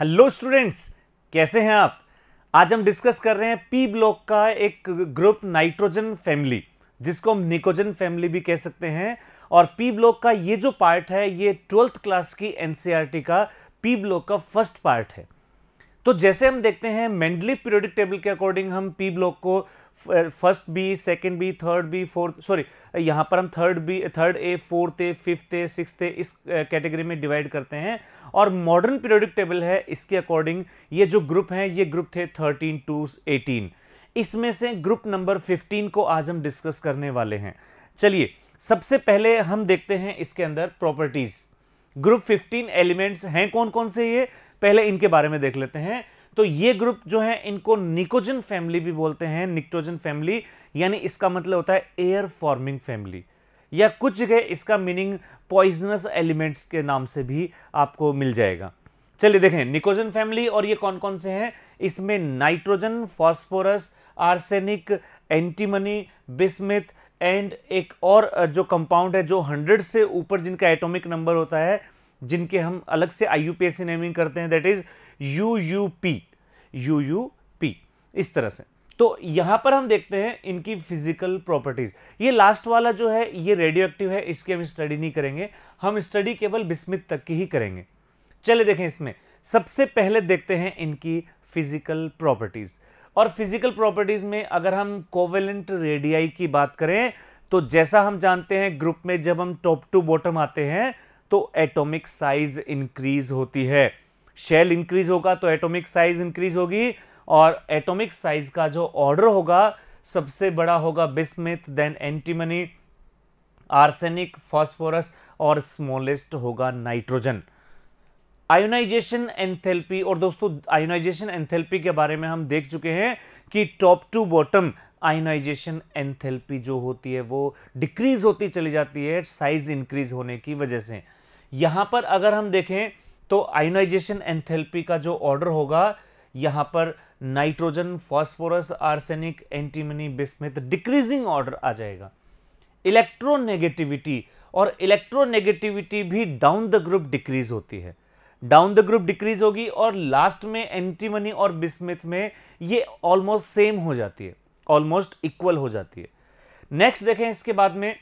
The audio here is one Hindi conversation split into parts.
हेलो स्टूडेंट्स कैसे हैं आप आज हम डिस्कस कर रहे हैं पी ब्लॉक का एक ग्रुप नाइट्रोजन फैमिली जिसको हम निकोजन फैमिली भी कह सकते हैं और पी ब्लॉक का ये जो पार्ट है ये ट्वेल्थ क्लास की एनसीईआरटी का पी ब्लॉक का फर्स्ट पार्ट है तो जैसे हम देखते हैं मेंडली पीरियोडिक टेबल के अकॉर्डिंग हम पी ब्लॉक को first B second B third B fourth sorry यहां पर हम third B third A fourth A fifth A six A इस कैटेगरी में डिवाइड करते हैं और मॉडर्न पीरियोडिक टेबल है इसके अकॉर्डिंग ये जो ग्रुप हैं ये ग्रुप थे थर्टीन टू एटीन इसमें से ग्रुप नंबर फिफ्टीन को आज हम डिस्कस करने वाले हैं चलिए सबसे पहले हम देखते हैं इसके अंदर प्रॉपर्टीज़ ग्रुप 15 एलिमेंट्स हैं कौन कौन से ये पहले इनके बारे में देख लेते हैं तो ये ग्रुप जो है इनको निकोजन फैमिली भी बोलते हैं निक्टोजन फैमिली यानी इसका मतलब होता है एयर फॉर्मिंग फैमिली या कुछ जगह इसका मीनिंग पॉइजनस एलिमेंट्स के नाम से भी आपको मिल जाएगा चलिए देखें निकोजन फैमिली और ये कौन कौन से हैं इसमें nitrogen phosphorus arsenic antimony bismuth and एक और जो कंपाउंड है जो हंड्रेड से ऊपर जिनका एटॉमिक नंबर होता है जिनके हम अलग से आई से नेमिंग करते हैं that is U U P U U P इस तरह से तो यहां पर हम देखते हैं इनकी फिजिकल प्रॉपर्टीज़ ये लास्ट वाला जो है ये रेडियो एक्टिव है इसकी हम स्टडी नहीं करेंगे हम स्टडी केवल बिस्मित तक की ही करेंगे चले देखें इसमें सबसे पहले देखते हैं इनकी फिजिकल प्रॉपर्टीज़ और फिजिकल प्रॉपर्टीज़ में अगर हम कोवेलेंट रेडियाई की बात करें तो जैसा हम जानते हैं ग्रुप में जब हम टॉप टू बॉटम आते हैं तो एटॉमिक साइज इंक्रीज होती है शेल इंक्रीज होगा तो एटॉमिक साइज इंक्रीज होगी और एटॉमिक साइज का जो ऑर्डर होगा सबसे बड़ा होगा bismuth then antimony arsenic phosphorus और स्मॉलेस्ट होगा नाइट्रोजन आयोनाइजेशन एंथेल्पी और दोस्तों आयोनाइजेशन एंथेल्पी के बारे में हम देख चुके हैं कि top to bottom ionisation enthalpy जो होती है वो डिक्रीज होती चली जाती है साइज इंक्रीज होने की वजह से यहां पर अगर हम देखें तो आयोनाइजेशन एंथेल्पी का जो ऑर्डर होगा यहां पर nitrogen phosphorus arsenic antimony bismuth decreasing order आ जाएगा इलेक्ट्रोनेगेटिविटी और इलेक्ट्रोनेगेटिविटी भी डाउन द ग्रुप डिक्रीज होती है डाउन द ग्रुप डिक्रीज होगी और लास्ट में एंटीमनी और बिस्मिथ में ये ऑलमोस्ट सेम हो जाती है ऑलमोस्ट इक्वल हो जाती है नेक्स्ट देखें इसके बाद में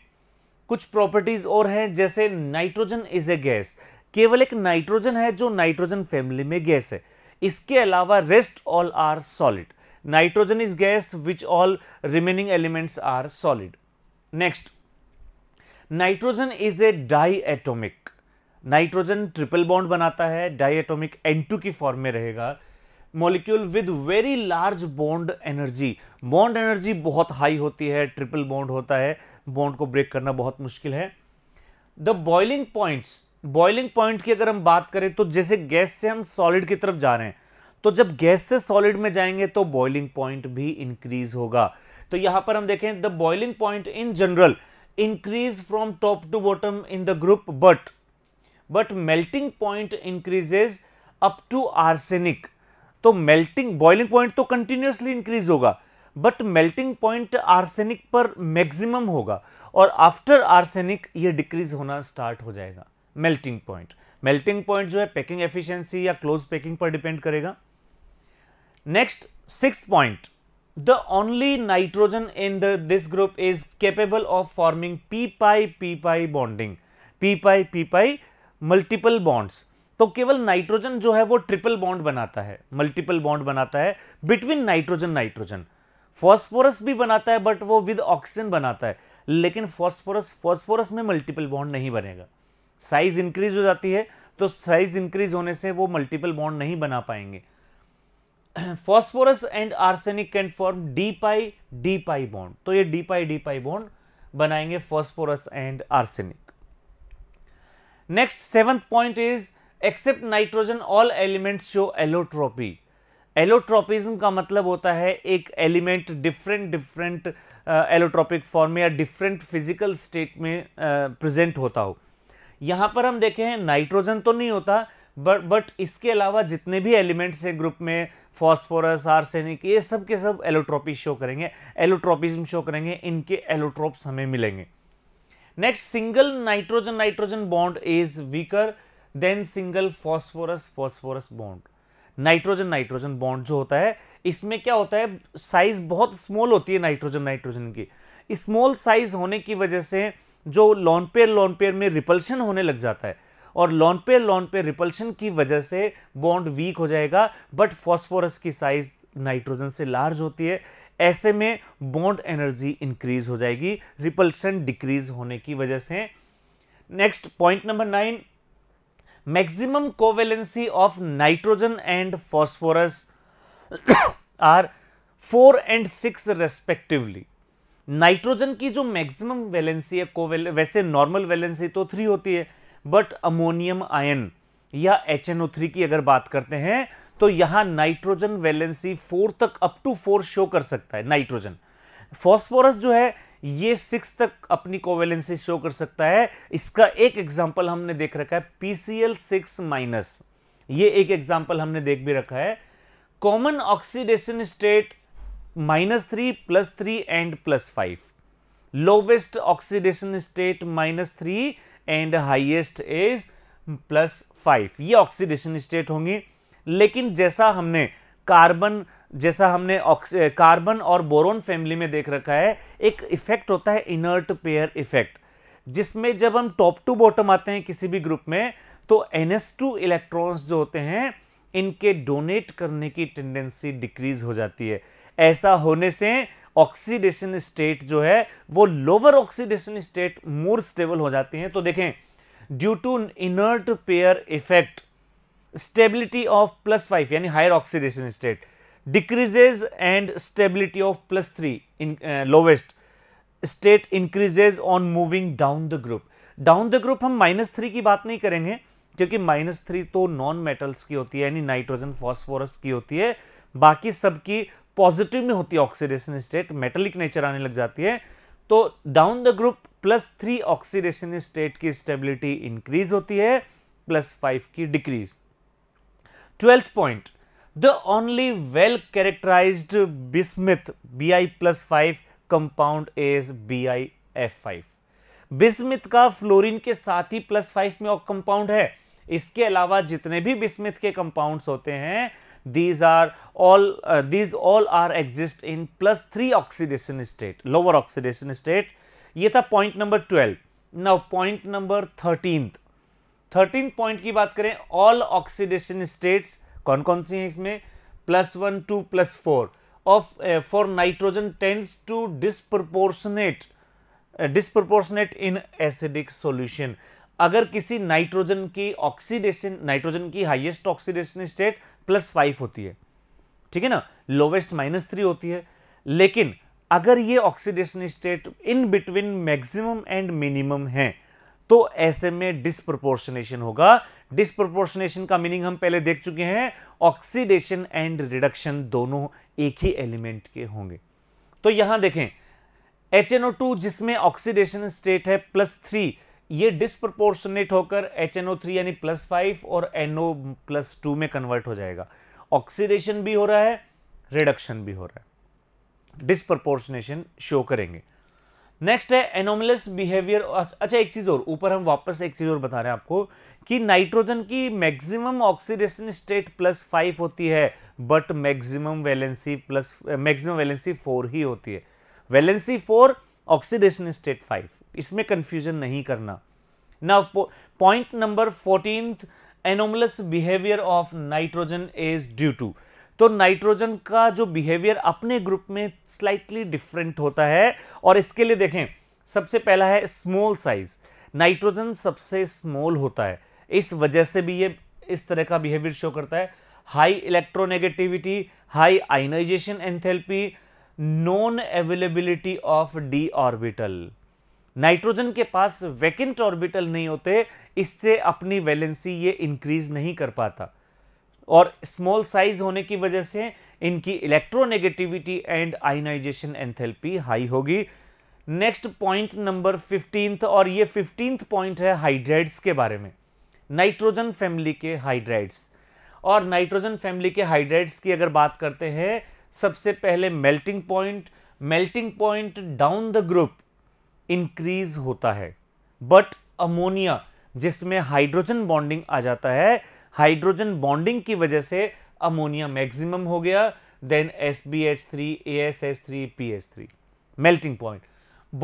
कुछ प्रॉपर्टीज और हैं जैसे नाइट्रोजन इज ए गैस केवल एक नाइट्रोजन है जो नाइट्रोजन फैमिली में गैस है इसके अलावा rest all are solid nitrogen is gas which all remaining elements are solid next nitrogen is a di atomic nitrogen triple bond बनाता है डाई एटोमिक एन की फॉर्म में रहेगा molecule with very large bond energy bond energy बहुत हाई होती है ट्रिपल बॉन्ड होता है बॉन्ड को ब्रेक करना बहुत मुश्किल है the boiling points boiling point की अगर हम बात करें तो जैसे गैस से हम सॉलिड की तरफ जा रहे हैं तो जब गैस से सॉलिड में जाएंगे तो बॉइलिंग पॉइंट भी इंक्रीज होगा तो यहां पर हम देखें the boiling point in general increase from top to bottom in the group but but melting point increases up to arsenic तो मेल्टिंग बॉइलिंग पॉइंट तो कंटिन्यूसली इंक्रीज होगा बट मेल्टिंग पॉइंट आर्सेनिक पर मैक्सिमम होगा और आफ्टर आर्सेनिक ये डिक्रीज होना स्टार्ट हो जाएगा मेल्टिंग पॉइंट मेल्टिंग पॉइंट जो है पैकिंग एफिशिएंसी या क्लोज पैकिंग पर डिपेंड करेगा next six point the only nitrogen in the this group is capable of forming P pi P pi bonding P pi P pi multiple bonds तो केवल नाइट्रोजन जो है वो ट्रिपल बॉन्ड बनाता है मल्टीपल बॉन्ड बनाता है बिटवीन नाइट्रोजन नाइट्रोजन फॉस्फोरस भी बनाता है बट वो विद ऑक्सीजन बनाता है लेकिन फॉस्फोरस फॉस्फोरस में मल्टीपल बॉन्ड नहीं बनेगा साइज इंक्रीज हो जाती है तो साइज इंक्रीज होने से वो मल्टीपल बॉन्ड नहीं बना पाएंगे phosphorus and arsenic can form D pi D pi bond तो ये D pi D pi bond बनाएंगे phosphorus and arsenic next seventh point is except nitrogen all elements show allotropy allotropism का मतलब होता है एक element different different allotropic form में या डिफरेंट फिजिकल स्टेट में प्रेजेंट uh, होता हो यहाँ पर हम देखें नाइट्रोजन तो नहीं होता बट बट इसके अलावा जितने भी एलिमेंट्स हैं ग्रुप में फॉस्फोरस आर्सेनिक ये सब के सब एलोट्रोपी शो करेंगे एलोट्रोपिज्म शो करेंगे इनके एलोट्रोप्स हमें मिलेंगे next single nitrogen nitrogen bond is weaker than single phosphorus phosphorus bond nitrogen nitrogen bond जो होता है इसमें क्या होता है साइज बहुत स्मॉल होती है नाइट्रोजन नाइट्रोजन की स्मॉल साइज होने की वजह से जो लॉन पेयर लॉन पेयर में रिपल्शन होने लग जाता है और lone pair lone pair repulsion की वजह से बॉन्ड वीक हो जाएगा बट फॉस्फोरस की साइज नाइट्रोजन से लार्ज होती है ऐसे में बॉन्ड एनर्जी इंक्रीज हो जाएगी रिपल्शन डिक्रीज होने की वजह से next point number nine maximum covalency of nitrogen and phosphorus are four and six respectively nitrogen की जो मैक्सिमम वैलेंसी है कोवेल वैसे नॉर्मल वैलेंसी तो थ्री होती है बट अमोनियम आयन या एच की अगर बात करते हैं तो यहां नाइट्रोजन वैलेंसी फोर तक अप टू फोर शो कर सकता है नाइट्रोजन फॉस्फोरस जो है ये सिक्स तक अपनी कोवेलेंसी शो कर सकता है इसका एक एग्जाम्पल हमने देख रखा है पीसीएल सिक्स माइनस ये एक एग्जाम्पल हमने देख भी रखा है common oxidation state minus three plus three and plus five lowest oxidation state minus three and highest is plus five ये ऑक्सीडेशन स्टेट होंगी लेकिन जैसा हमने कार्बन जैसा हमने कार्बन और बोरोन फैमिली में देख रखा है एक इफेक्ट होता है इनर्ट पेयर इफेक्ट जिसमें जब हम टॉप टू बॉटम आते हैं किसी भी ग्रुप में तो एनएस टू इलेक्ट्रॉन्स जो होते हैं इनके डोनेट करने की टेंडेंसी डिक्रीज हो जाती है ऐसा होने से ऑक्सीडेशन स्टेट जो है वो lower oxidation state more stable हो जाती हैं तो देखें due to inert pair effect stability of plus five यानी higher oxidation state decreases and stability of plus 3 in uh, lowest state increases on moving down the group. Down the group हम माइनस थ्री की बात नहीं करेंगे क्योंकि माइनस थ्री तो नॉन मेटल्स की होती है यानी नाइट्रोजन फॉस्फोरस की होती है बाकी सबकी पॉजिटिव में होती है ऑक्सीडेशन स्टेट मेटलिक नेचर आने लग जाती है तो down the group plus three oxidation state की स्टेबिलिटी इंक्रीज होती है प्लस फाइव की decrease twelfth point the only well characterized bismuth Bi plus 5 compound is BiF5. Bismuth का फ्लोरीन के साथ ही प्लस फाइव में कंपाउंड है इसके अलावा जितने भी बिस्मिथ के कंपाउंड्स होते हैं these are all uh, these all are exist in plus 3 oxidation state lower oxidation state ये था point number 12 now point number 13 13 point की बात करें ऑल ऑक्सीडेशन स्टेट्स कौन कौन सी हैं इसमें plus one two plus four of for nitrogen tends to disproportionate disproportionate in acidic solution अगर किसी नाइट्रोजन की ऑक्सीडेशन नाइट्रोजन की highest oxidation state plus five होती है ठीक है ना लोवेस्ट माइनस थ्री होती है लेकिन अगर ये oxidation state in between maximum and minimum है तो ऐसे में डिस्प्रपोर्शनेशन होगा डिस्प्रपोर्शनेशन का मीनिंग हम पहले देख चुके हैं ऑक्सीडेशन एंड रिडक्शन दोनों एक ही एलिमेंट के होंगे तो यहां देखें एच टू जिसमें ऑक्सीडेशन स्टेट है प्लस थ्री ये डिस्प्रपोर्शनेट होकर एच थ्री यानी प्लस फाइव और एनओ प्लस टू में कन्वर्ट हो जाएगा ऑक्सीडेशन भी हो रहा है रिडक्शन भी हो रहा है डिस्प्रपोर्शनेशन शो करेंगे नेक्स्ट है एनोमलस बिहेवियर अच्छा एक चीज़ और ऊपर हम वापस एक चीज़ और बता रहे हैं आपको कि नाइट्रोजन की maximum oxidation state plus five होती है but maximum valency plus maximum valency four ही होती है valency four oxidation state five इसमें कंफ्यूजन नहीं करना ना point number fourteen anomalous behaviour of nitrogen is due to तो नाइट्रोजन का जो बिहेवियर अपने ग्रुप में स्लाइटली डिफरेंट होता है और इसके लिए देखें सबसे पहला है स्मॉल साइज नाइट्रोजन सबसे स्मॉल होता है इस वजह से भी ये इस तरह का बिहेवियर शो करता है high electronegativity high ionisation enthalpy non availability of d orbital nitrogen के पास वैकेंट ऑर्बिटल नहीं होते इससे अपनी वैलेंसी ये इंक्रीज नहीं कर पाता और स्मॉल साइज होने की वजह से इनकी electronegativity and ionisation enthalpy high होगी नेक्स्ट पॉइंट नंबर फिफ्टींथ और ये फिफ्टींथ पॉइंट है हाइड्राइड्स के बारे में नाइट्रोजन फैमिली के हाइड्राइड्स और नाइट्रोजन फैमिली के हाइड्राइड्स की अगर बात करते हैं सबसे पहले melting point melting point down the group increase होता है बट अमोनिया जिसमें हाइड्रोजन बॉन्डिंग आ जाता है हाइड्रोजन बॉन्डिंग की वजह से अमोनिया मैक्सिमम हो गया then S B H three A S S three P S three melting point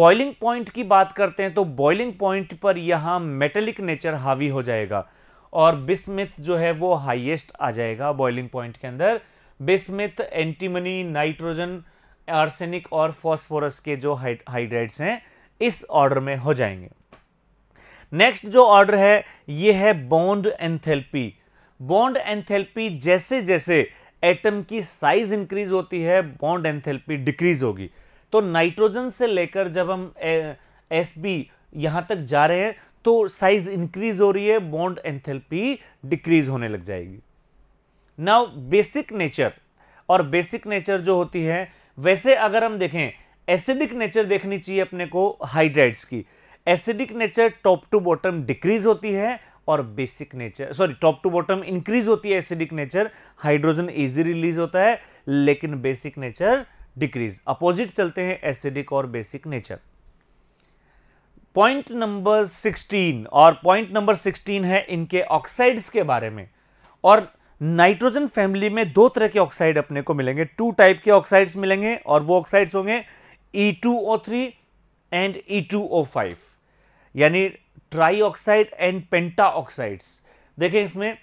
boiling point की बात करते हैं तो बॉइलिंग पॉइंट पर यहां मेटेलिक नेचर हावी हो जाएगा और बिस्मिथ जो है वो हाइएस्ट आ जाएगा बॉइलिंग पॉइंट के अंदर बिस्मिथ एंटीमनी नाइट्रोजन आर्सेनिक और फॉस्फोरस के जो हाइड्राइड्स हैं इस ऑर्डर में हो जाएंगे नेक्स्ट जो ऑर्डर है ये है बॉन्ड एंथेल्पी बॉन्ड एंथेल्पी जैसे जैसे एटम की साइज इंक्रीज होती है बॉन्ड एंथेल्पी डिक्रीज होगी तो नाइट्रोजन से लेकर जब हम एस बी यहाँ तक जा रहे हैं तो साइज इंक्रीज हो रही है बॉन्ड एंथेल्पी डिक्रीज होने लग जाएगी नाउ बेसिक नेचर और बेसिक नेचर जो होती है वैसे अगर हम देखें एसिडिक नेचर देखनी चाहिए अपने को हाइड्राइड्स की acidic nature top to bottom decrease होती है और basic nature sorry top to bottom increase होती है acidic nature hydrogen easy release होता है लेकिन बेसिक नेचर डिक्रीज अपोजिट चलते हैं एसिडिक और बेसिक नेचर पॉइंट नंबर 16 और पॉइंट नंबर 16 है इनके ऑक्साइड्स के बारे में और नाइट्रोजन फैमिली में दो तरह के ऑक्साइड अपने को मिलेंगे टू टाइप के ऑक्साइड्स मिलेंगे और वो ऑक्साइड्स होंगे E2O3 एंड E2O5 यानी trioxide and pentaoxides देखें इसमें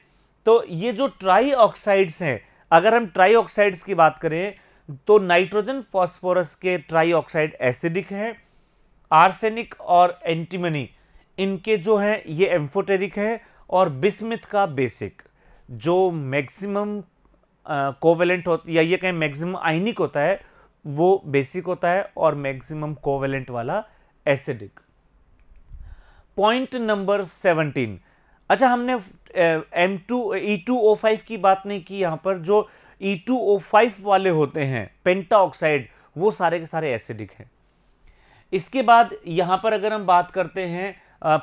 तो ये जो ट्राई ऑक्साइड्स हैं अगर हम ट्राई ऑक्साइड्स की बात करें तो नाइट्रोजन फॉस्फोरस के ट्राई ऑक्साइड एसिडिक हैं आर्सेनिक और एंटीमनी इनके जो हैं ये एम्फोटेरिक हैं और बिस्मिथ का बेसिक जो मैक्सिमम कोवेलेंट होता या ये कहें मैक्सिमम आइनिक होता है वो बेसिक होता है और मैक्सिमम कोवेलेंट वाला एसिडिक पॉइंट नंबर सेवनटीन अच्छा हमने M two E two O five की बात नहीं की यहाँ पर जो ई टू ओ फाइव वाले होते हैं पेंटा ऑक्साइड वो सारे के सारे एसिडिक हैं इसके बाद यहाँ पर अगर हम बात करते हैं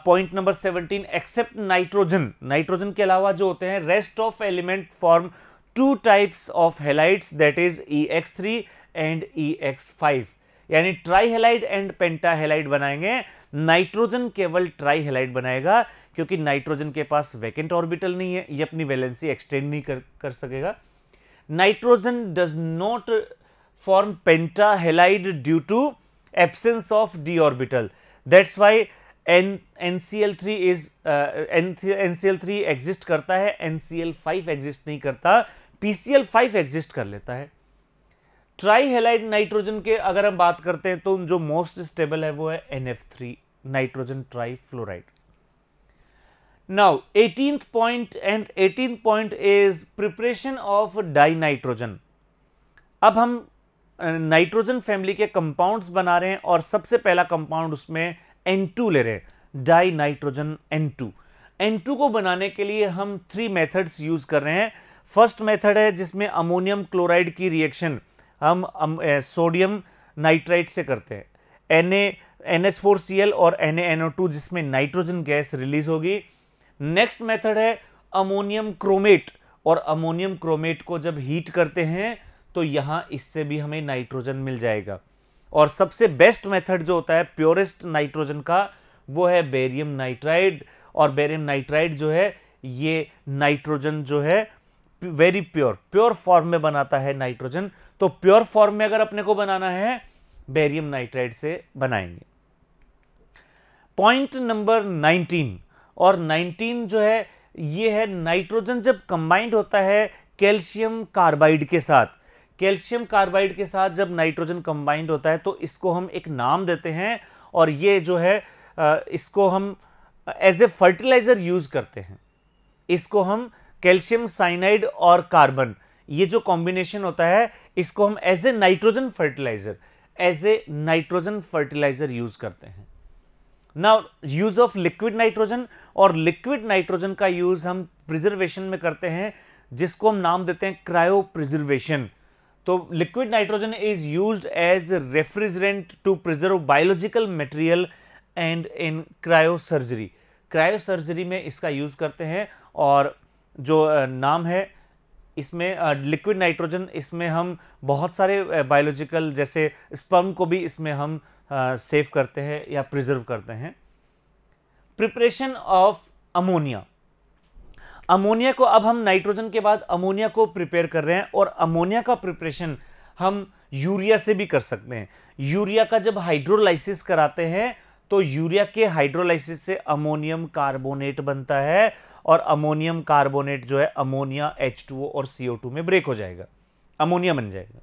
point number seventeen except nitrogen nitrogen के अलावा जो होते हैं rest of element form two types of halides that is E X three and E X five यानी ट्राईहेलाइड एंड पेंटाहेलाइड बनाएंगे नाइट्रोजन केवल ट्राईहेलाइड बनाएगा क्योंकि नाइट्रोजन के पास वैकेंट ऑर्बिटल नहीं है ये अपनी वैलेंसी एक्सटेंड नहीं कर कर सकेगा nitrogen does not form pentahalide due to absence of d orbital that's why N N C L three is N C L three exist करता है N C L five exist नहीं करता P C L five exist कर लेता है ट्राई हेलाइड नाइट्रोजन के अगर हम बात करते हैं तो जो मोस्ट स्टेबल है वो है N nitrogen trifluoride eighteen point and eighteen point is preparation of dinitrogen अब हम नाइट्रोजन फैमिली के कंपाउंड्स बना रहे हैं और सबसे पहला कंपाउंड उसमें एन टू ले रहे हैं dinitrogen N two N two को बनाने के लिए हम थ्री मेथड्स यूज कर रहे हैं फर्स्ट मेथड है जिसमें अमोनियम क्लोराइड की रिएक्शन हम, सोडियम नाइट्राइट से करते हैं N A N S four C L और N A N O two जिसमें नाइट्रोजन गैस रिलीज होगी नेक्स्ट मेथड है अमोनियम क्रोमेट और अमोनियम क्रोमेट को जब हीट करते हैं तो यहाँ इससे भी हमें नाइट्रोजन मिल जाएगा और सबसे बेस्ट मेथड जो होता है प्योरेस्ट नाइट्रोजन का वो है बेरियम नाइट्राइड और बेरियम नाइट्राइड जो है ये नाइट्रोजन जो है वेरी प्योर प्योर फॉर्म में बनाता है नाइट्रोजन तो प्योर फॉर्म में अगर अपने को बनाना है बेरियम नाइट्राइड से बनाएंगे पॉइंट नंबर 19 और 19 जो है ये है नाइट्रोजन जब कंबाइंड होता है कैल्शियम कार्बाइड के साथ कैल्शियम कार्बाइड के साथ जब नाइट्रोजन कंबाइंड होता है तो इसको हम एक नाम देते हैं और ये जो है इसको हम एज ए फर्टिलाइज़र यूज़ करते हैं इसको हम कैल्शियम साइनाइड और कार्बन ये जो कॉम्बिनेशन होता है इसको हम as a nitrogen fertiliser as a nitrogen fertiliser use करते हैं ना यूज ऑफ लिक्विड नाइट्रोजन और लिक्विड नाइट्रोजन का यूज हम प्रिजर्वेशन में करते हैं जिसको हम नाम देते हैं क्रायो प्रिजर्वेशन तो liquid nitrogen is use as refrigerant to preserve biological material and in cryosurgery cryosurgery में इसका यूज करते हैं और जो नाम है इसमें लिक्विड नाइट्रोजन इसमें हम बहुत सारे बायोलॉजिकल जैसे स्पर्म को भी इसमें हम सेव करते हैं या प्रिजर्व करते हैं प्रिपरेशन ऑफ अमोनिया अमोनिया को अब हम नाइट्रोजन के बाद अमोनिया को प्रिपेयर कर रहे हैं और अमोनिया का प्रिपरेशन हम यूरिया से भी कर सकते हैं यूरिया का जब हाइड्रोलाइसिस कराते हैं तो यूरिया के हाइड्रोलाइसिस से अमोनियम कार्बोनेट बनता है और अमोनियम कार्बोनेट जो है अमोनिया एच और सी में ब्रेक हो जाएगा अमोनिया बन जाएगा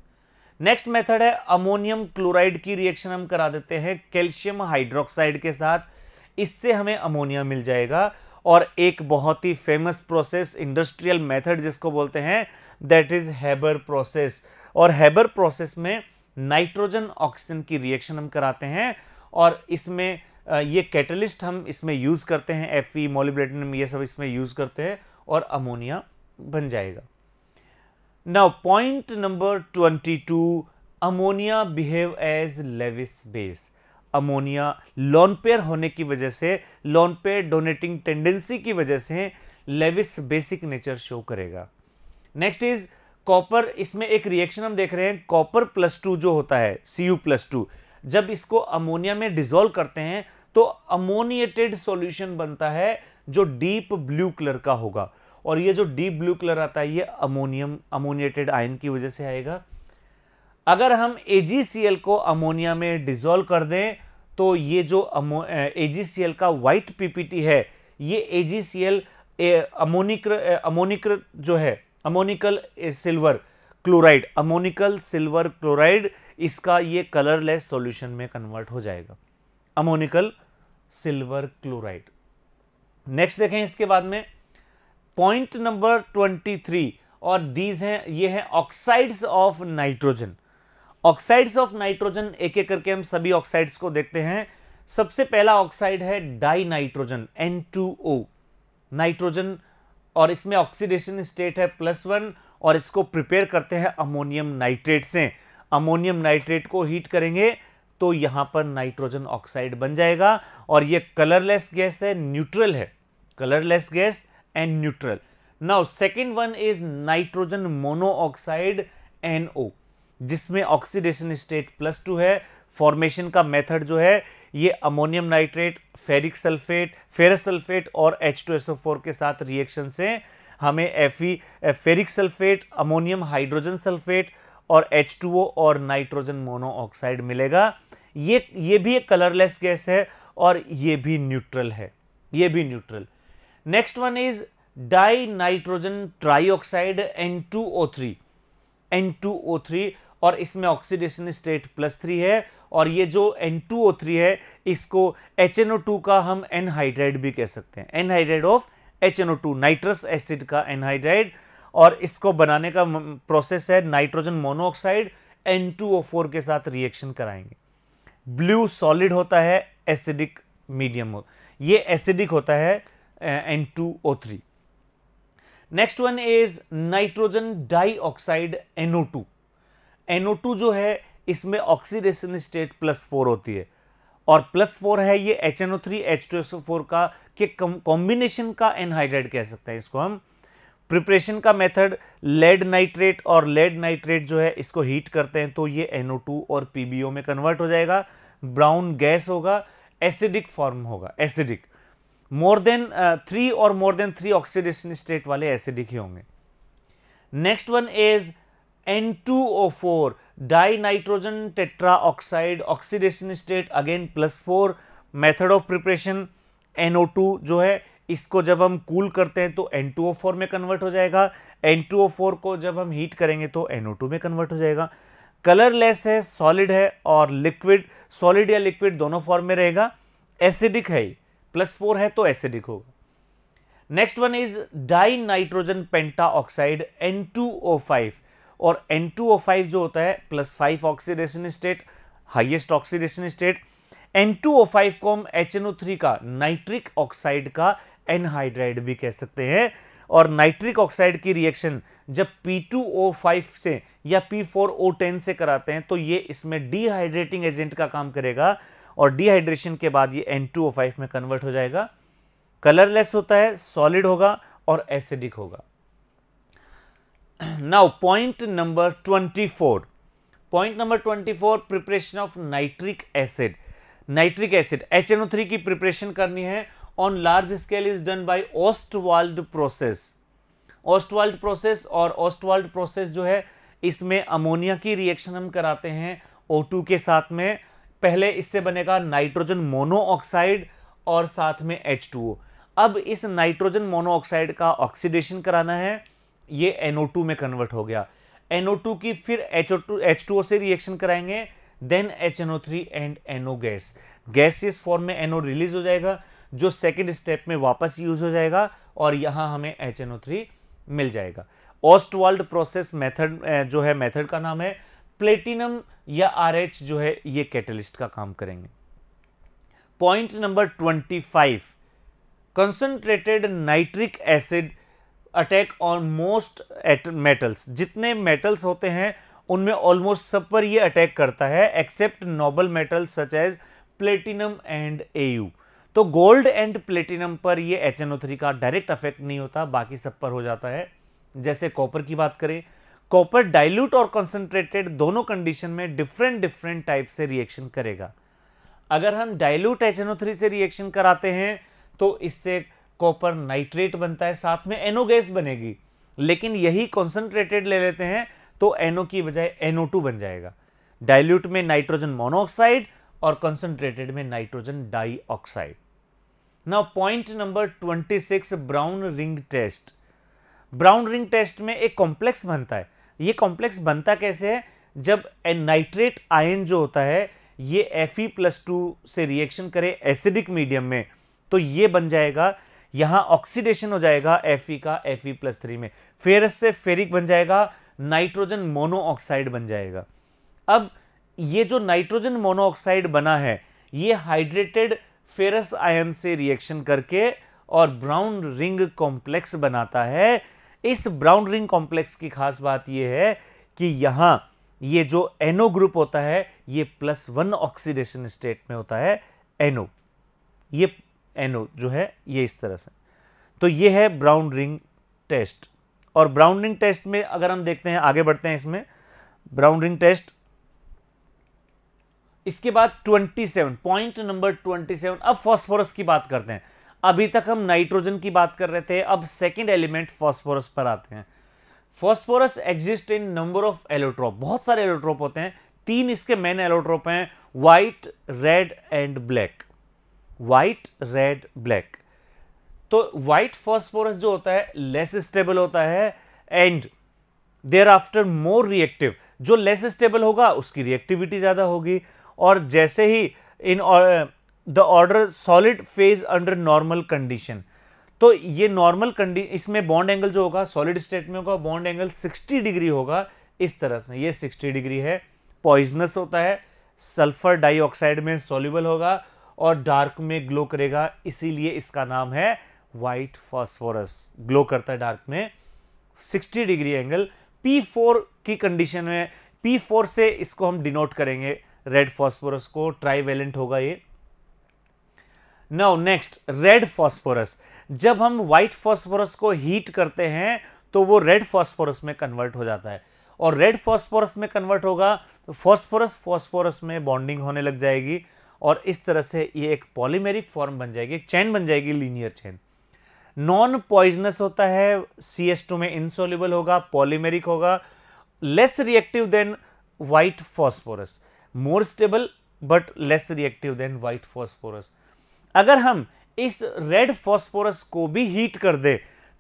नेक्स्ट मेथड है अमोनियम क्लोराइड की रिएक्शन हम करा देते हैं कैल्शियम हाइड्रोक्साइड के साथ इससे हमें अमोनिया मिल जाएगा और एक बहुत ही फेमस प्रोसेस इंडस्ट्रियल मेथड जिसको बोलते हैं दैट इज हैबर प्रोसेस और हैबर प्रोसेस में नाइट्रोजन ऑक्सीजन की रिएक्शन हम कराते हैं और इसमें ये कैटलिस्ट हम इसमें यूज़ करते हैं एफ ई मोलिब्लेटिनम ये सब इसमें यूज़ करते हैं और अमोनिया बन जाएगा now point number twenty two ammonia behave as Lewis base ammonia lone pair होने की वजह से लॉनपेयर डोनेटिंग टेंडेंसी की वजह से लेविस बेसिक नेचर शो करेगा नेक्स्ट इज कॉपर इसमें एक रिएक्शन हम देख रहे हैं कॉपर प्लस टू जो होता है सी यू प्लस टू जब इसको अमोनिया में डिजोल्व करते हैं तो अमोनिएटेड सॉल्यूशन बनता है जो डीप ब्लू कलर का होगा और ये जो डीप ब्लू कलर आता है ये अमोनियम अमोनिएटेड आयन की वजह से आएगा अगर हम ए को अमोनिया में डिजोल्व कर दें तो ये जो अमो का व्हाइट पीपीटी है ये ए अमोनिक्र अमोनिक्र जो है ammoniacal silver chloride ammoniacal silver chloride इसका ये कलरलेस सॉल्यूशन में कन्वर्ट हो जाएगा अमोनिकल सिल्वर क्लोराइड नेक्स्ट देखें इसके बाद में पॉइंट नंबर ट्वेंटी थ्री और दीज हैं ये हैं oxides of nitrogen oxides of nitrogen एक एक करके हम सभी ऑक्साइड्स को देखते हैं सबसे पहला ऑक्साइड है dinitrogen N two O nitrogen और इसमें ऑक्सीडेशन स्टेट है प्लस वन और इसको प्रिपेयर करते हैं अमोनियम नाइट्रेट से अमोनियम नाइट्रेट को हीट करेंगे तो यहां पर नाइट्रोजन ऑक्साइड बन जाएगा और यह कलरलेस गैस है न्यूट्रल है colourless gas and neutral now second one is nitrogen monoxide NO जिसमें ऑक्सीडेशन स्टेट प्लस टू है फॉर्मेशन का मेथड जो है ये ammonium nitrate ferric sulphate ferrous sulphate और H2SO4 के साथ रिएक्शन से हमें एफी ferric sulphate ammonium hydrogen sulphate और H2O और नाइट्रोजन मोनोऑक्साइड मिलेगा ये ये भी एक कलरलेस गैस है और ये भी न्यूट्रल है ये भी neutral next one is dinitrogen trioxide N two O three N two O three और इसमें ऑक्सीडेशन स्टेट प्लस थ्री है और ये जो एन टू ओ थ्री है इसको एच एन ओ टू का हम एनहाइड्राइड भी कह सकते हैं anhydride of H N O two nitrous acid का एनहाइड्राइड और इसको बनाने का प्रोसेस है नाइट्रोजन मोनोऑक्साइड N2O4 के साथ रिएक्शन कराएंगे ब्लू सॉलिड होता है एसिडिक मीडियम ये एसिडिक होता है N2O3 next one is nitrogen dioxide NO2 NO2 जो है इसमें ऑक्सीडेशन स्टेट प्लस फोर होती है और प्लस फोर है ये H N O three H two four का के कॉम्बिनेशन का एनहाइड्राइड कह सकते हैं इसको हम प्रिपरेशन का मेथड लेड नाइट्रेट और लेड नाइट्रेट जो है इसको हीट करते हैं तो ये NO2 और PbO में कन्वर्ट हो जाएगा ब्राउन गैस होगा एसिडिक फॉर्म होगा एसिडिक मोर देन थ्री और more than three oxidation state वाले एसिडिक ही होंगे next one is N two O four dinitrogen tetraoxide oxidation state again plus four method of preparation NO two जो है इसको जब हम कूल करते हैं तो N2O4 में कन्वर्ट हो जाएगा N2O4 को जब हम हीट करेंगे तो NO2 में कन्वर्ट हो जाएगा कलरलेस है सॉलिड है और लिक्विड सॉलिड या लिक्विड दोनों फॉर्म में रहेगा एसिडिक है प्लस फोर है तो एसिडिक होगा next one is dinitrogen pentaoxide N2O5 और फाइव जो होता है plus five oxidation state highest oxidation state five को हम थ्री का नाइट्रिक ऑक्साइड का एनहाइड्राइड भी कह सकते हैं और नाइट्रिक ऑक्साइड की रिएक्शन जब P2O5 से या P4O10 से कराते हैं तो ये इसमें डिहाइड्रेटिंग एजेंट का काम करेगा और डिहाइड्रेशन के बाद ये N2O5 में कन्वर्ट हो जाएगा कलरलेस होता है सॉलिड होगा और एसिडिक होगा now point number 24 point number 24 preparation of nitric acid nitric acid H की प्रिपरेशन करनी है on large scale is done by Ostwald process. Ostwald process और Ostwald process जो है इसमें अमोनिया की रिएक्शन हम कराते हैं O2 के साथ में पहले इससे बनेगा नाइट्रोजन मोनोऑक्साइड और साथ में H2O अब इस नाइट्रोजन मोनोऑक्साइड का ऑक्सीडेशन कराना है ये NO2 में कन्वर्ट हो गया NO2 की फिर एच H2O से रिएक्शन कराएंगे then HNO3 and NO gas gas इस फॉर्म में NO रिलीज हो जाएगा जो सेकेंड स्टेप में वापस यूज हो जाएगा और यहां हमें एच मिल जाएगा ऑस्टवर्ल्ड प्रोसेस मेथड जो है मेथड का नाम है प्लेटिनम या आर जो है ये कैटलिस्ट का काम करेंगे point number twenty five concentrated nitric acid attack on most metals जितने मेटल्स होते हैं उनमें ऑलमोस्ट सब पर ये अटैक करता है except noble metals such as platinum and A U gold and platinum पर ये एच का डायरेक्ट अफेक्ट नहीं होता बाकी सब पर हो जाता है जैसे कॉपर की बात करें कॉपर डाइल्यूट और कॉन्सेंट्रेटेड दोनों कंडीशन में डिफरेंट डिफरेंट टाइप से रिएक्शन करेगा अगर हम डाइल्यूट एच से रिएक्शन कराते हैं तो इससे कॉपर नाइट्रेट बनता है साथ में एनो गैस बनेगी लेकिन यही कॉन्सेंट्रेटेड ले लेते हैं तो एनो की बजाय एनो बन जाएगा डाइल्यूट में नाइट्रोजन मोनोऑक्साइड और कंसंट्रेटेड में nitrogen dioxide. Now point number 26 brown ring test brown ring test में एक कॉम्प्लेक्स बनता है ये कॉम्प्लेक्स बनता कैसे है जब नाइट्रेट आयन जो होता है ये एफ ई प्लस टू से रिएक्शन करे एसिडिक मीडियम में तो ये बन जाएगा यहां ऑक्सीडेशन हो जाएगा एफ ई का एफ ई प्लस थ्री में फेरस से फेरिक बन जाएगा नाइट्रोजन मोनोऑक्साइड बन जाएगा अब ये जो नाइट्रोजन मोनोऑक्साइड बना है ये हाइड्रेटेड फेरस आयन से रिएक्शन करके और ब्राउन रिंग कॉम्प्लेक्स बनाता है इस ब्राउन रिंग कॉम्प्लेक्स की खास बात यह है कि यहाँ ये जो एनो ग्रुप होता है ये प्लस वन ऑक्सीडेशन स्टेट में होता है एनो ये एनो जो है ये इस तरह से तो ये है ब्राउन रिंग टेस्ट और ब्राउन रिंग टेस्ट में अगर हम देखते हैं आगे बढ़ते हैं इसमें ब्राउन रिंग टेस्ट इसके बाद 27 पॉइंट नंबर 27 अब फॉस्फोरस की बात करते हैं अभी तक हम नाइट्रोजन की बात कर रहे थे अब सेकेंड एलिमेंट फॉस्फोरस पर आते हैं phosphorus exist in number of allotrope बहुत सारे एलोट्रोप होते हैं तीन इसके मेन एलोट्रोप हैं white red and black white red black तो वाइट फॉस्फोरस जो होता है लेस स्टेबल होता है and there after more reactive जो लेस स्टेबल होगा उसकी रिएक्टिविटी ज़्यादा होगी और जैसे ही in the order solid phase under normal condition तो ये नॉर्मल कंडी इसमें बॉन्ड एंगल जो होगा सॉलिड स्टेट में होगा बॉन्ड एंगल 60 डिग्री होगा इस तरह से ये 60 डिग्री है पॉइजनस होता है सल्फर डाइऑक्साइड में सोल्यूबल होगा और डार्क में ग्लो करेगा इसीलिए इसका नाम है वाइट फॉस्फोरस ग्लो करता है डार्क में 60 डिग्री एंगल P4 की कंडीशन में P4 से इसको हम डिनोट करेंगे रेड फॉस्फोरस को ट्राईवेलेंट होगा ये नाउ नेक्स्ट रेड फॉस्फोरस जब हम व्हाइट फॉस्फोरस को हीट करते हैं तो वो रेड फॉस्फोरस में कन्वर्ट हो जाता है और रेड फॉस्फोरस में कन्वर्ट होगा तो फॉस्फोरस फॉस्फोरस में बॉन्डिंग होने लग जाएगी और इस तरह से ये एक पॉलीमेरिक फॉर्म बन जाएगी एक चैन बन जाएगी लीनियर चैन नॉन पॉइजनस होता है सी एस टू में इंसोल्यूबल होगा पॉलीमेरिक होगा less reactive than white phosphorus more stable but less reactive than white phosphorus अगर हम इस रेड फॉस्फोरस को भी हीट कर दे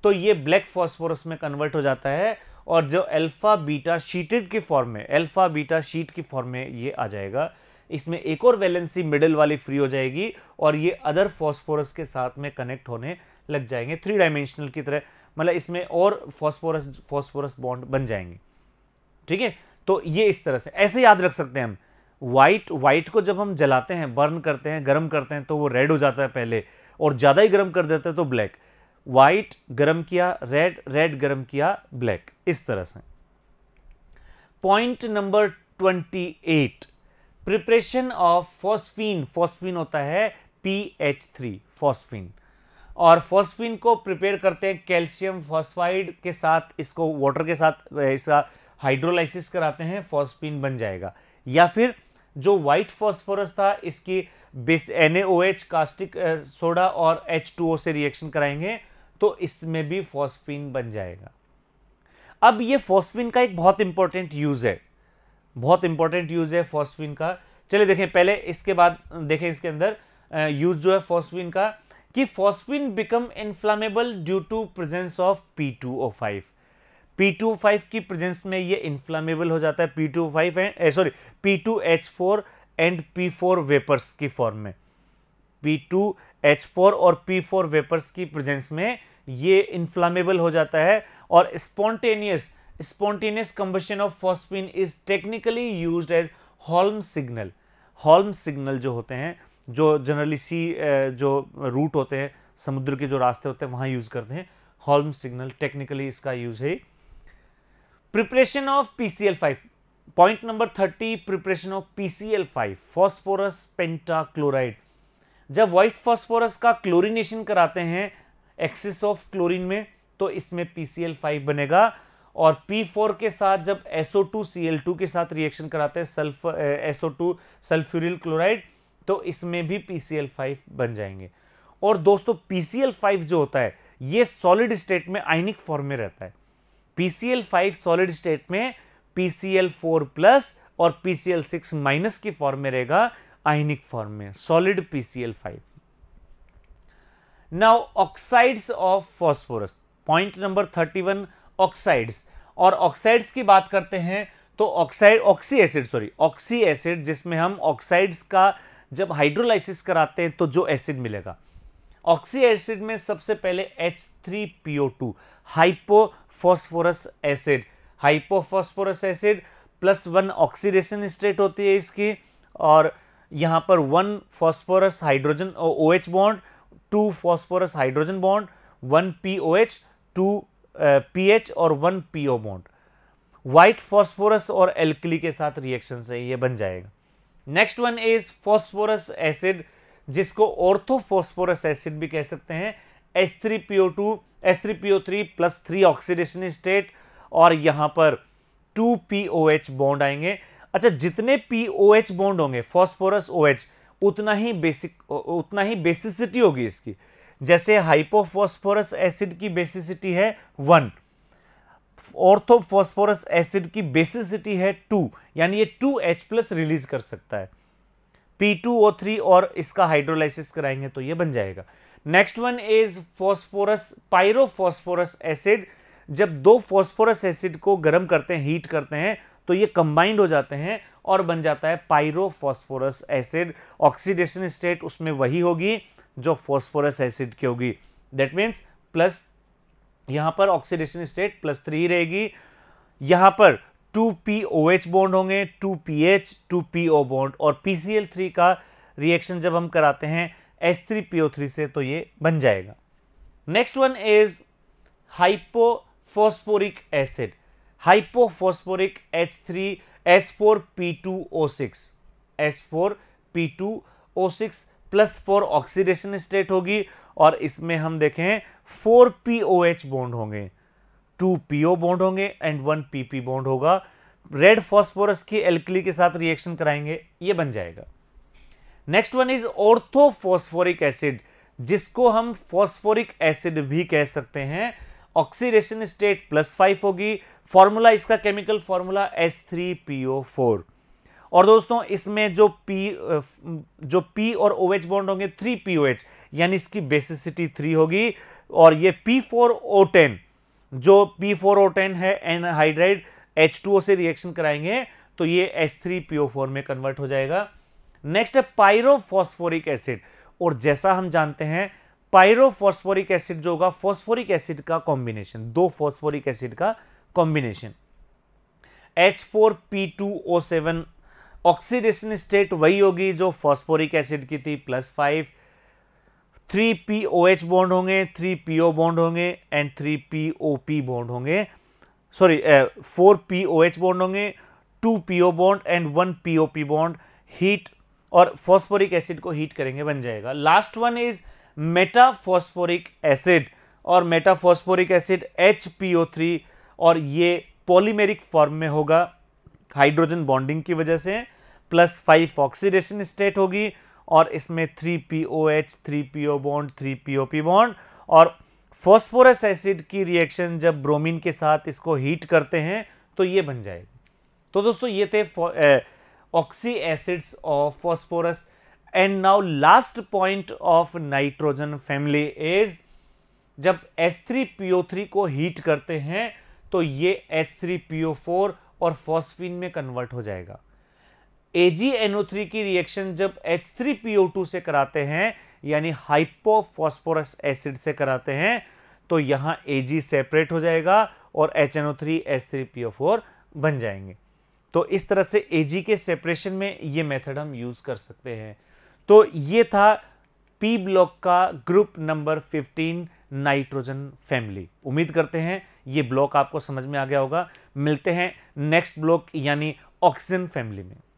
तो ये ब्लैक फॉस्फोरस में कन्वर्ट हो जाता है और जो अल्फ़ा बीटा शीटेड के फॉर्म में अल्फ़ा बीटा शीट की फॉर्म में ये आ जाएगा इसमें एक और वैलेंसी मिडल वाली फ्री हो जाएगी और ये अदर फॉस्फोरस के साथ में कनेक्ट होने लग जाएंगे थ्री डायमेंशनल की तरह मतलब इसमें और फॉस्फोरस फॉस्फोरस बॉन्ड बन जाएंगे ठीक है तो ये इस तरह से ऐसे याद रख सकते हैं हम वाइट वाइट को जब हम जलाते हैं बर्न करते हैं गर्म करते हैं तो वो रेड हो जाता है पहले और ज़्यादा ही गर्म कर देते हैं तो ब्लैक वाइट गर्म किया रेड रेड गर्म किया ब्लैक इस तरह से point number twenty eight preparation of phosphine phosphine होता है पी एच थ्री फॉस्फीन और फॉस्फीन को प्रिपेयर करते हैं कैल्शियम फॉस्फाइड के साथ इसको वाटर के साथ इसका हाइड्रोलाइसिस कराते हैं फॉस्फीन बन जाएगा या फिर जो व्हाइट फॉस्फोरस था इसकी बेस एन कास्टिक सोडा और एच से रिएक्शन कराएंगे तो इसमें भी फॉस्फिन बन जाएगा अब ये फॉस्फिन का एक बहुत इंपॉर्टेंट यूज़ है बहुत इंपॉर्टेंट यूज़ है फॉस्फिन का चलिए देखें पहले इसके बाद देखें इसके अंदर यूज़ uh, जो है फॉस्फिन का कि phosphine become inflammable due to presence of P two O five P25 की प्रेजेंस में ये इन्फ्लामेबल हो जाता है P25 and sorry four and four vapours की फॉर्म में फोर और फोर वेपर्स की प्रेजेंस में ये इन्फ्लामेबल हो जाता है और spontaneous spontaneous combustion of phosphine is technically use as Holme signal Holme signal जो होते हैं जो जनरली सी eh, जो रूट होते हैं समुद्र के जो रास्ते होते हैं वहाँ यूज़ करते हैं हॉल्म सिग्नल टेक्निकली इसका यूज़ है preparation of five point number thirty preparation of PCl five phosphorus penta chloride जब व्हाइट फॉस्फोरस का क्लोरिनेशन कराते हैं एक्सिस ऑफ क्लोरीन में तो इसमें फाइव बनेगा और P4 के साथ जब टू के साथ रिएक्शन कराते हैं सल्फर SO2 सल्फ्यूरिल क्लोराइड तो इसमें भी PCl5 बन जाएंगे और दोस्तों PCl5 जो होता है ये सॉलिड स्टेट में आइनिक फॉर्म में रहता है पीसीएल फाइव सॉलिड स्टेट में पीसीएल फोर प्लस और पीसीएल सिक्स माइनस की फॉर्म में रहेगा आयनिक फॉर्म में solid PCl five now oxides of phosphorus point number thirty one oxides और ऑक्साइड्स की बात करते हैं तो oxide oxy acid sorry oxy acid जिसमें हम ऑक्साइड्स का जब हाइड्रोलाइसिस कराते हैं तो जो एसिड मिलेगा ऑक्सी एसिड में सबसे पहले H3PO2 hypo phosphorous acid hypophosphorous acid plus one oxidation state होती है इसकी और यहाँ पर one phosphorus hydrogen O H bond two phosphorus hydrogen bond one P O H two P H और one P O bond white phosphorus और एल्कली के साथ रिएक्शन से ये बन जाएगा next one is phosphorous acid जिसको ऑर्थोफॉस्फोरस एसिड भी कह सकते हैं three three P P O to O three plus three oxidation state और यहाँ पर two P O H bond आएंगे अच्छा जितने पी ओ एच बॉन्ड होंगे फॉस्फोरस ओ एच उतना ही बेसिक उतना ही बेसिसिटी होगी इसकी जैसे हाइपोफॉस्फोरस एसिड की बेसिसिटी है वन ऑर्थोफॉस्फोरस एसिड की बेसिसिटी है टू यानी ये टू एच प्लस रिलीज कर सकता है पी टू ओ थ्री और इसका हाइड्रोलाइसिस कराएंगे तो ये बन जाएगा next one is phosphorous pyrophosphorous acid जब दो फॉस्फोरस एसिड को गर्म करते हैं हीट करते हैं तो ये कंबाइंड हो जाते हैं और बन जाता है पायरोफॉस्फोरस एसिड ऑक्सीडेशन स्टेट उसमें वही होगी जो फॉस्फोरस एसिड की होगी दैट मीन्स प्लस यहां पर ऑक्सीडेशन स्टेट प्लस थ्री रहेगी यहाँ पर two P O H bond होंगे two P H two P O bond और पी सी एल थ्री का रिएक्शन जब हम कराते हैं H3PO3 से तो ये बन जाएगा next one is hypophosphoric acid hypophosphoric H three S four P two O six S four P two O six plus four oxidation state होगी और इसमें हम देखें four P O H bond होंगे टू पी ओ बॉन्ड होंगे and one P P bond होगा रेड फॉस्फोरस की एल्कली के साथ रिएक्शन कराएंगे ये बन जाएगा next one is orthophosphoric acid जिसको हम फॉस्फोरिक एसिड भी कह सकते हैं ऑक्सीडेशन स्टेट प्लस फाइव होगी फॉर्मूला इसका chemical formula S three P O four और दोस्तों इसमें जो पी जो पी और ओ एच बॉन्ड होंगे थ्री पी ओ एच यानी इसकी बेसिसिटी थ्री होगी और ये पी फोर ओ टेन जो पी फोर ओ टेन है एनहाइड्राइड एच टू ओ से रिएक्शन कराएंगे तो ये S three P O four में कन्वर्ट हो जाएगा नेक्स्ट है पायरोफॉस्फोरिक एसिड और जैसा हम जानते हैं पायरोफॉस्फोरिक एसिड जो होगा फॉस्फोरिक एसिड का कॉम्बिनेशन दो फॉस्फोरिक एसिड का कॉम्बिनेशन H4P2O7 ऑक्सीडेशन स्टेट वही होगी जो फॉस्फोरिक एसिड की थी plus five three P O H bond होंगे थ्री पी ओ बॉन्ड होंगे and three P O P bond होंगे sorry four P O H bond होंगे two P O bond and one P O P bond heat और फॉस्फोरिक एसिड को हीट करेंगे बन जाएगा last one is metaphosphoric acid और मेटाफॉस्फोरिक एसिड एच और ये पॉलीमेरिक फॉर्म में होगा हाइड्रोजन बॉन्डिंग की वजह से प्लस फाइव ऑक्सीडेशन स्टेट होगी और इसमें three P O H three P O bond three P O P bond और फॉस्फोरस एसिड की रिएक्शन जब ब्रोमीन के साथ इसको हीट करते हैं तो ये बन जाएगी तो दोस्तों ये थे oxy acids of phosphorus and now last point of nitrogen family is जब H3PO3 को हीट करते हैं तो ये H3PO4 और फॉस्फिन में कन्वर्ट हो जाएगा AgNO3 की रिएक्शन जब H3PO2 से कराते हैं यानी हाइपोफॉस्फोरस एसिड से कराते हैं तो ए Ag सेपरेट हो जाएगा और HNO3 H3PO4 बन जाएंगे तो इस तरह से ए के सेपरेशन में ये मेथड हम यूज़ कर सकते हैं तो ये था पी ब्लॉक का ग्रुप नंबर 15 नाइट्रोजन फैमिली उम्मीद करते हैं ये ब्लॉक आपको समझ में आ गया होगा मिलते हैं नेक्स्ट ब्लॉक यानी ऑक्सीजन फैमिली में